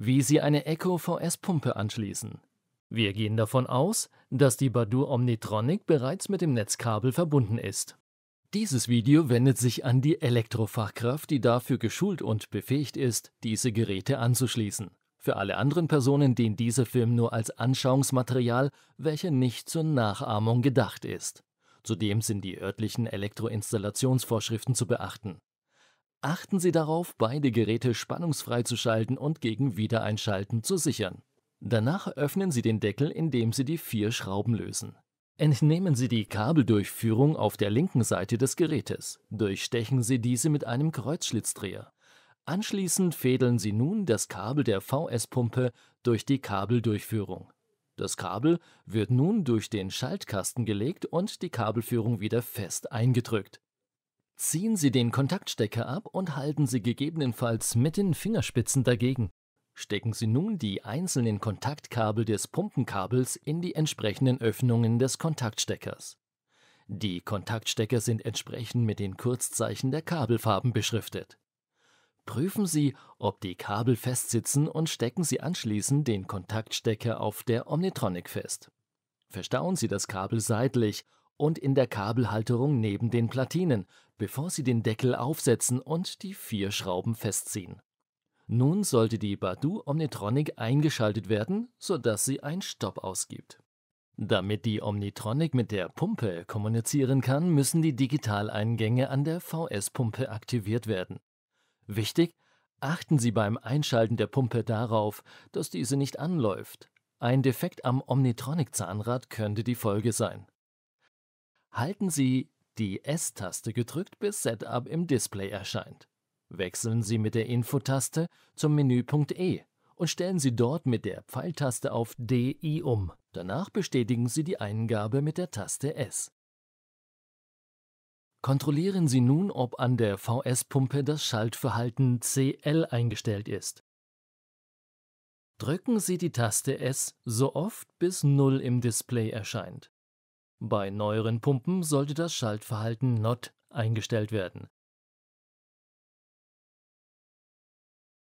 wie Sie eine Echo VS-Pumpe anschließen. Wir gehen davon aus, dass die Badur Omnitronic bereits mit dem Netzkabel verbunden ist. Dieses Video wendet sich an die Elektrofachkraft, die dafür geschult und befähigt ist, diese Geräte anzuschließen. Für alle anderen Personen dient dieser Film nur als Anschauungsmaterial, welcher nicht zur Nachahmung gedacht ist. Zudem sind die örtlichen Elektroinstallationsvorschriften zu beachten. Achten Sie darauf, beide Geräte spannungsfrei zu schalten und gegen Wiedereinschalten zu sichern. Danach öffnen Sie den Deckel, indem Sie die vier Schrauben lösen. Entnehmen Sie die Kabeldurchführung auf der linken Seite des Gerätes. Durchstechen Sie diese mit einem Kreuzschlitzdreher. Anschließend fädeln Sie nun das Kabel der VS-Pumpe durch die Kabeldurchführung. Das Kabel wird nun durch den Schaltkasten gelegt und die Kabelführung wieder fest eingedrückt. Ziehen Sie den Kontaktstecker ab und halten Sie gegebenenfalls mit den Fingerspitzen dagegen. Stecken Sie nun die einzelnen Kontaktkabel des Pumpenkabels in die entsprechenden Öffnungen des Kontaktsteckers. Die Kontaktstecker sind entsprechend mit den Kurzzeichen der Kabelfarben beschriftet. Prüfen Sie, ob die Kabel festsitzen und stecken Sie anschließend den Kontaktstecker auf der Omnitronic fest. Verstauen Sie das Kabel seitlich und in der Kabelhalterung neben den Platinen, bevor Sie den Deckel aufsetzen und die vier Schrauben festziehen. Nun sollte die Badu Omnitronic eingeschaltet werden, sodass sie einen Stopp ausgibt. Damit die Omnitronic mit der Pumpe kommunizieren kann, müssen die Digitaleingänge an der VS-Pumpe aktiviert werden. Wichtig, achten Sie beim Einschalten der Pumpe darauf, dass diese nicht anläuft. Ein Defekt am Omnitronic-Zahnrad könnte die Folge sein. Halten Sie die S-Taste gedrückt, bis Setup im Display erscheint. Wechseln Sie mit der Infotaste zum Menüpunkt E und stellen Sie dort mit der Pfeiltaste auf DI um. Danach bestätigen Sie die Eingabe mit der Taste S. Kontrollieren Sie nun, ob an der VS-Pumpe das Schaltverhalten CL eingestellt ist. Drücken Sie die Taste S so oft bis 0 im Display erscheint. Bei neueren Pumpen sollte das Schaltverhalten NOT eingestellt werden